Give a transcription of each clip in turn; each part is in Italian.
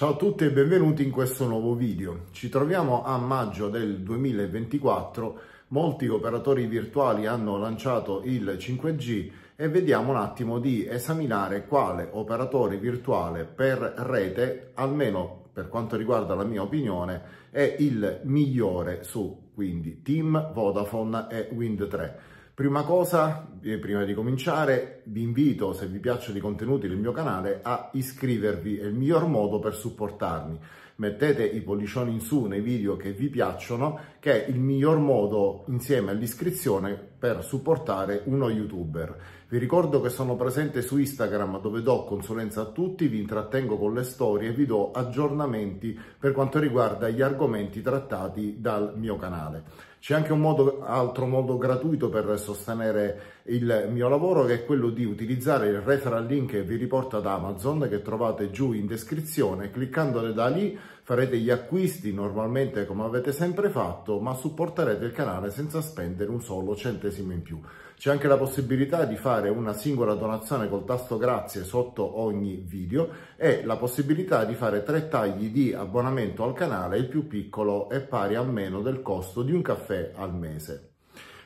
Ciao a tutti e benvenuti in questo nuovo video. Ci troviamo a maggio del 2024, molti operatori virtuali hanno lanciato il 5G e vediamo un attimo di esaminare quale operatore virtuale per rete, almeno per quanto riguarda la mia opinione, è il migliore su quindi Team, Vodafone e Wind 3. Prima cosa, eh, prima di cominciare, vi invito, se vi piacciono i contenuti del mio canale, a iscrivervi, è il miglior modo per supportarmi. Mettete i pollicioni in su nei video che vi piacciono, che è il miglior modo, insieme all'iscrizione, per supportare uno youtuber. Vi ricordo che sono presente su Instagram dove do consulenza a tutti, vi intrattengo con le storie e vi do aggiornamenti per quanto riguarda gli argomenti trattati dal mio canale. C'è anche un modo, altro modo gratuito per sostenere il mio lavoro che è quello di utilizzare il referral link che vi riporta da Amazon che trovate giù in descrizione cliccandole da lì farete gli acquisti normalmente come avete sempre fatto ma supporterete il canale senza spendere un solo centesimo in più c'è anche la possibilità di fare una singola donazione col tasto grazie sotto ogni video e la possibilità di fare tre tagli di abbonamento al canale il più piccolo è pari a meno del costo di un caffè al mese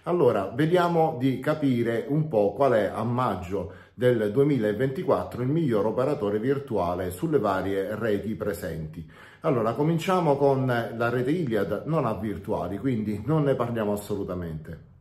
allora, vediamo di capire un po' qual è a maggio del 2024 il miglior operatore virtuale sulle varie reti presenti. Allora, cominciamo con la rete Iliad, non ha virtuali, quindi non ne parliamo assolutamente.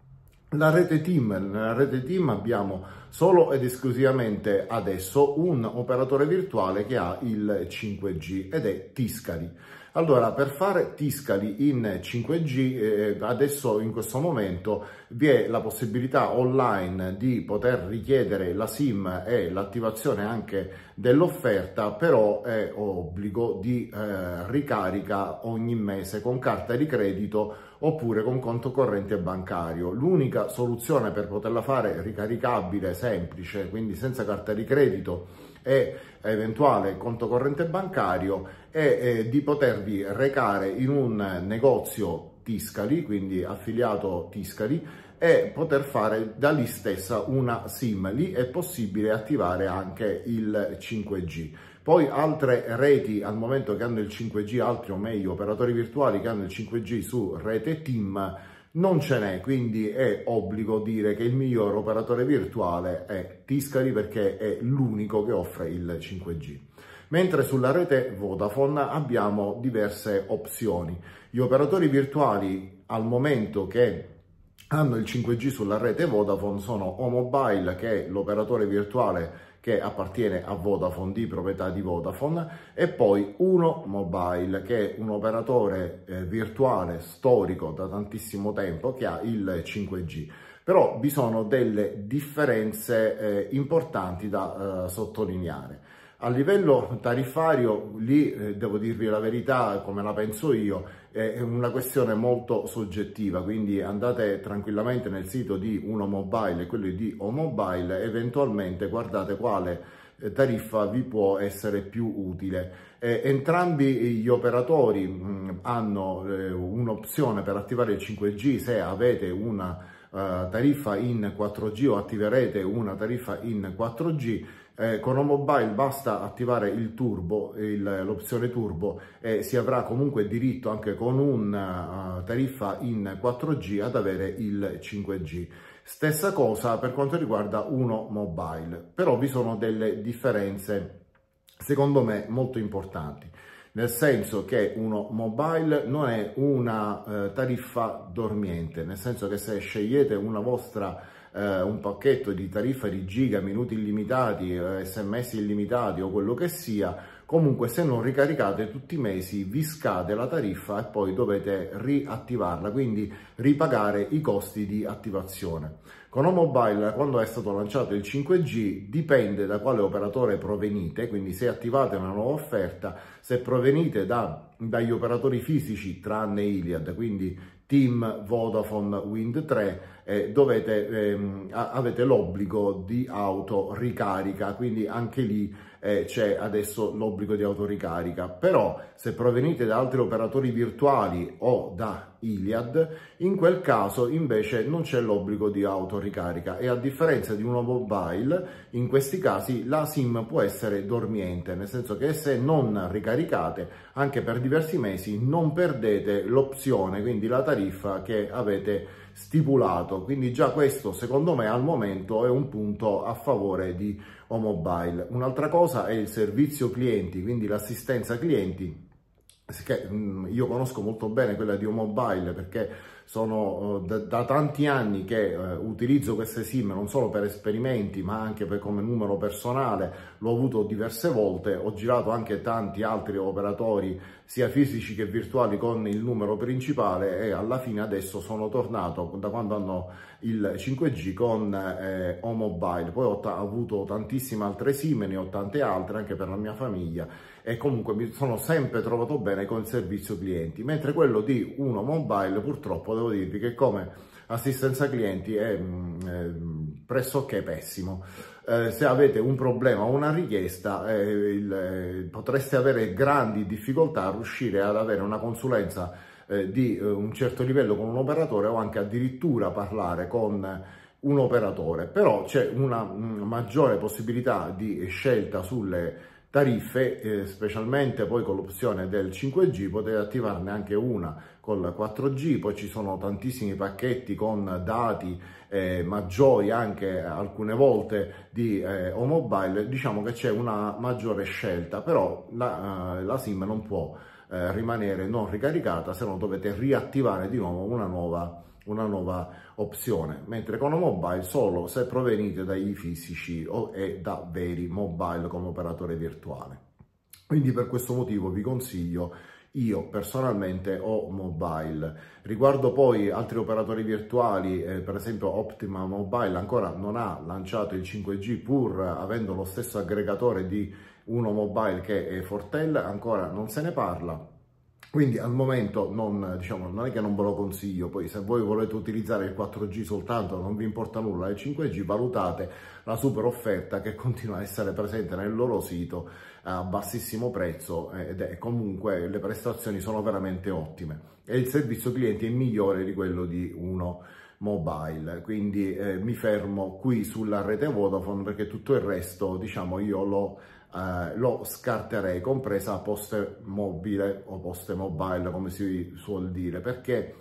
La rete team, nella rete team abbiamo solo ed esclusivamente adesso un operatore virtuale che ha il 5G ed è Tiscali. Allora, per fare Tiscali in 5G, eh, adesso in questo momento vi è la possibilità online di poter richiedere la SIM e l'attivazione anche dell'offerta, però è obbligo di eh, ricarica ogni mese con carta di credito oppure con conto corrente bancario. L'unica soluzione per poterla fare ricaricabile, semplice, quindi senza carta di credito e eventuale conto corrente bancario è eh, di potervi recare in un negozio Tiscali, quindi affiliato Tiscali, e poter fare da lì stessa una SIM. Lì è possibile attivare anche il 5G. Poi altre reti al momento che hanno il 5G, altri o meglio operatori virtuali che hanno il 5G su rete TIM, non ce n'è, quindi è obbligo dire che il miglior operatore virtuale è Tiscali perché è l'unico che offre il 5G. Mentre sulla rete Vodafone abbiamo diverse opzioni. Gli operatori virtuali al momento che hanno il 5G sulla rete Vodafone sono O Mobile che è l'operatore virtuale che appartiene a Vodafone, di proprietà di Vodafone, e poi Uno Mobile, che è un operatore eh, virtuale storico da tantissimo tempo che ha il 5G. Però vi sono delle differenze eh, importanti da eh, sottolineare. A livello tariffario, lì eh, devo dirvi la verità, come la penso io, è una questione molto soggettiva, quindi andate tranquillamente nel sito di Uno Mobile e quello di O Mobile, eventualmente guardate quale eh, tariffa vi può essere più utile. Eh, entrambi gli operatori mh, mm, hanno eh, un'opzione per attivare il 5G se avete una eh, tariffa in 4G o attiverete una tariffa in 4G, eh, con Omobile basta attivare il turbo, l'opzione turbo e si avrà comunque diritto anche con una uh, eh, tariffa in 4G ad avere il 5G. Stessa cosa per quanto riguarda Uno Mobile, però vi sono delle differenze secondo me molto importanti nel senso che uno mobile non è una eh, tariffa dormiente, nel senso che se scegliete una vostra eh, un pacchetto di tariffa di giga, minuti illimitati, eh, sms illimitati o quello che sia, comunque se non ricaricate tutti i mesi vi scade la tariffa e poi dovete riattivarla, quindi ripagare i costi di attivazione. Con Mobile, quando è stato lanciato il 5G, dipende da quale operatore provenite, quindi se attivate una nuova offerta, se provenite da, dagli operatori fisici, tranne Iliad, quindi Team, Vodafone, Wind 3, eh, dovete, ehm, avete l'obbligo di autoricarica, quindi anche lì eh, c'è adesso l'obbligo di autoricarica, però se provenite da altri operatori virtuali o da Iliad, in quel caso invece non c'è l'obbligo di autoricarica e a differenza di uno mobile, in questi casi la SIM può essere dormiente, nel senso che se non ricaricate anche per diversi mesi non perdete l'opzione, quindi la tariffa che avete stipulato. Quindi già questo, secondo me, al momento è un punto a favore di Omobile. Un'altra cosa è il servizio clienti, quindi l'assistenza clienti, che mm, io conosco molto bene quella di Omobile perché sono eh, da, da, tanti anni che eh, utilizzo queste sim non solo per esperimenti ma anche per, come numero personale l'ho avuto diverse volte ho girato anche tanti altri operatori sia fisici che virtuali con il numero principale e alla fine adesso sono tornato da quando hanno il 5G con eh, O-Mobile poi ho avuto tantissime altre sim ne ho tante altre anche per la mia famiglia e comunque mi sono sempre trovato bene con il servizio clienti mentre quello di Uno Mobile purtroppo devo dirvi che come assistenza clienti è mh, mm, pressoché pessimo. Eh, se avete un problema o una richiesta eh, il, eh, potreste avere grandi difficoltà a riuscire ad avere una consulenza eh, di eh, un certo livello con un operatore o anche addirittura parlare con un operatore, però c'è una mh, mm, maggiore possibilità di scelta sulle tariffe, eh, specialmente poi con l'opzione del 5G potete attivarne anche una con la 4G, poi ci sono tantissimi pacchetti con dati eh, maggiori anche alcune volte di eh, o mobile, diciamo che c'è una maggiore scelta, però la, eh, la SIM non può eh, rimanere non ricaricata se non dovete riattivare di nuovo una nuova una nuova opzione, mentre con mobile solo se provenite dai fisici o e da veri mobile come operatore virtuale. Quindi per questo motivo vi consiglio io personalmente ho mobile. Riguardo poi altri operatori virtuali, eh, per esempio Optima Mobile ancora non ha lanciato il 5G pur avendo lo stesso aggregatore di uno mobile che è Fortel, ancora non se ne parla quindi al momento non, diciamo, non, è che non ve lo consiglio, poi se voi volete utilizzare il 4G soltanto non vi importa nulla, il 5G valutate la super offerta che continua a essere presente nel loro sito a bassissimo prezzo eh, ed è comunque le prestazioni sono veramente ottime e il servizio cliente è migliore di quello di uno mobile quindi eh, mi fermo qui sulla rete Vodafone perché tutto il resto diciamo io l'ho eh, lo scarterei, compresa poste mobile o poste mobile come si suol dire, perché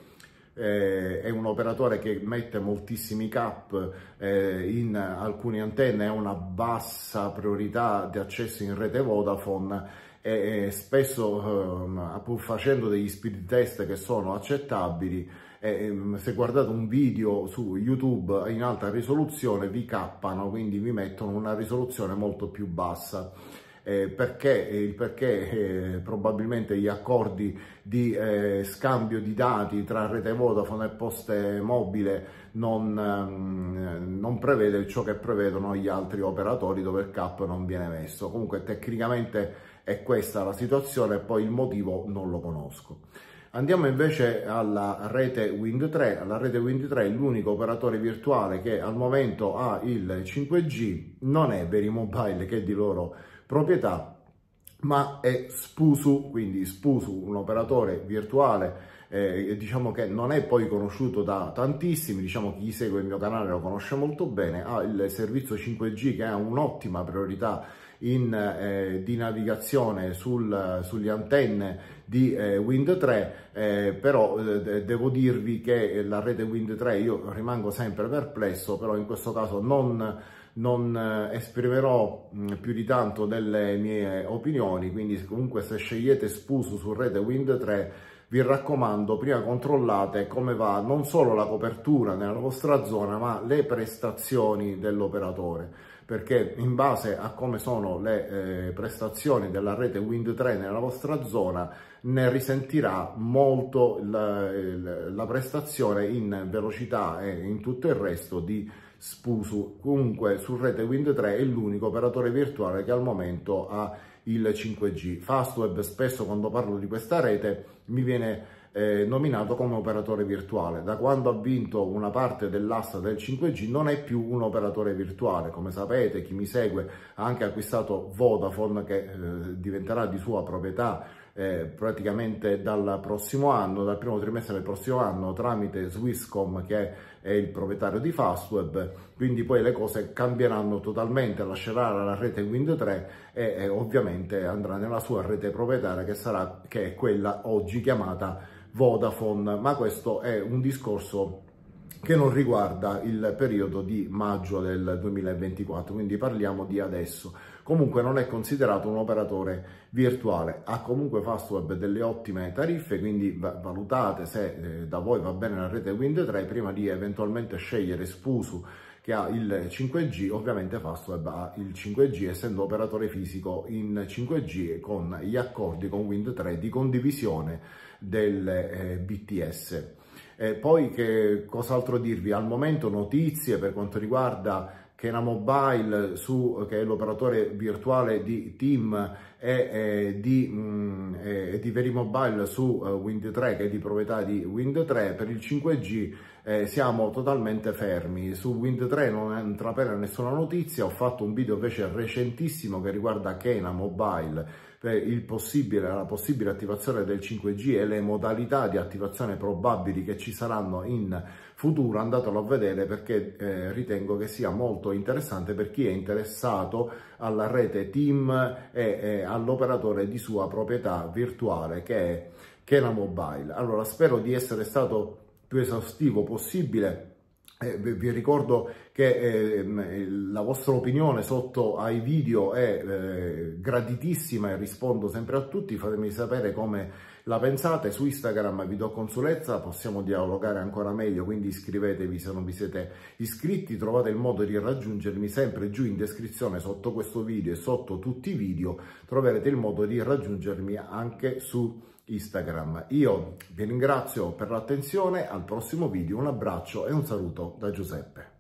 eh, è un operatore che mette moltissimi cap eh, in alcune antenne, ha una bassa priorità di accesso in rete Vodafone e, spesso eh, facendo degli speed test che sono accettabili eh, se guardate un video su YouTube in alta risoluzione vi cappano, quindi vi mettono una risoluzione molto più bassa. Eh, perché, eh, perché eh, probabilmente gli accordi di eh, scambio di dati tra rete Vodafone e poste mobile non, ehm, non, prevede ciò che prevedono gli altri operatori dove il CAP non viene messo. Comunque tecnicamente è questa la situazione e poi il motivo non lo conosco. Andiamo invece alla rete Wind 3. La rete Wind 3 è l'unico operatore virtuale che al momento ha il 5G, non è Verimobile che è di loro proprietà, ma è Spusu, quindi Spusu, un operatore virtuale eh, diciamo che non è poi conosciuto da tantissimi, diciamo chi segue il mio canale lo conosce molto bene, ha ah, il servizio 5G che ha un'ottima priorità in, eh, di navigazione sul, sugli antenne di eh, Wind 3, eh, però eh, devo dirvi che la rete Wind 3 io rimango sempre perplesso, però in questo caso non, non eh, esprimerò mm, più di tanto delle mie opinioni, quindi comunque se scegliete Spuso su rete Wind 3 vi raccomando prima controllate come va non solo la copertura nella vostra zona ma le prestazioni dell'operatore perché in base a come sono le eh, prestazioni della rete Wind 3 nella vostra zona ne risentirà molto la, la prestazione in velocità e in tutto il resto di Spusu. Comunque su rete Wind 3 è l'unico operatore virtuale che al momento ha il 5G. Fastweb spesso quando parlo di questa rete mi viene eh, nominato come operatore virtuale. Da quando ha vinto una parte dell'asta del 5G non è più un operatore virtuale. Come sapete, chi mi segue ha anche acquistato Vodafone che eh, diventerà di sua proprietà eh, praticamente dal prossimo anno, dal primo trimestre del prossimo anno tramite Swisscom che è il proprietario di Fastweb, quindi poi le cose cambieranno totalmente, lascerà la rete Wind 3 e, e ovviamente andrà nella sua rete proprietaria che, sarà, che è quella oggi chiamata Vodafone, ma questo è un discorso che non riguarda il periodo di maggio del 2024, quindi parliamo di adesso. Comunque non è considerato un operatore virtuale, ha comunque Fastweb delle ottime tariffe, quindi valutate se eh, da voi va bene la rete Wind 3 prima di eventualmente scegliere Spusu che ha il 5G, ovviamente Fastweb ha il 5G essendo operatore fisico in 5G con gli accordi con Wind 3 di condivisione del eh, BTS. E poi che cos'altro dirvi? Al momento notizie per quanto riguarda Kena Mobile, su, che è l'operatore virtuale di Team e, e, di, mh, mm, e di Verimobile su uh, Wind 3, che è di proprietà di Wind 3, per il 5G eh, siamo totalmente fermi. Su Wind 3 non intrapela nessuna notizia, ho fatto un video invece recentissimo che riguarda Kena Mobile Possibile, la possibile attivazione del 5G e le modalità di attivazione probabili che ci saranno in futuro, andatelo a vedere perché eh, ritengo che sia molto interessante per chi è interessato alla rete Team e, e all'operatore di sua proprietà virtuale che è Kena Mobile. Allora spero di essere stato più esaustivo possibile eh, vi ricordo che eh, la vostra opinione sotto ai video è eh, graditissima e rispondo sempre a tutti, fatemi sapere come la pensate, su Instagram vi do consulenza, possiamo dialogare ancora meglio, quindi iscrivetevi se non vi siete iscritti, trovate il modo di raggiungermi sempre giù in descrizione sotto questo video e sotto tutti i video, troverete il modo di raggiungermi anche su Instagram. Io vi ringrazio per l'attenzione, al prossimo video un abbraccio e un saluto da Giuseppe.